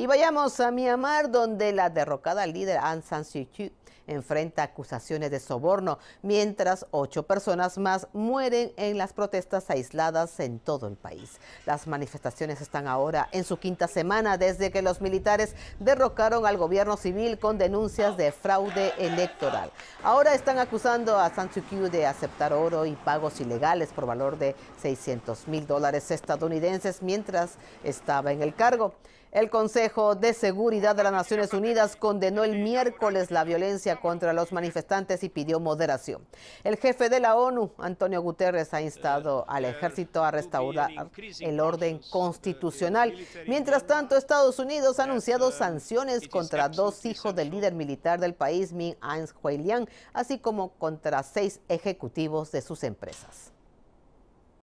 Y vayamos a Myanmar, donde la derrocada líder Aung San Suu Kyi enfrenta acusaciones de soborno, mientras ocho personas más mueren en las protestas aisladas en todo el país. Las manifestaciones están ahora en su quinta semana desde que los militares derrocaron al gobierno civil con denuncias de fraude electoral. Ahora están acusando a San Suu Kyi de aceptar oro y pagos ilegales por valor de 600 mil dólares estadounidenses mientras estaba en el cargo. El Consejo de Seguridad de las Naciones Unidas condenó el miércoles la violencia contra los manifestantes y pidió moderación. El jefe de la ONU, Antonio Guterres, ha instado al ejército a restaurar el orden constitucional. Mientras tanto, Estados Unidos ha anunciado sanciones contra dos hijos del líder militar del país, Min Aung Liang, así como contra seis ejecutivos de sus empresas.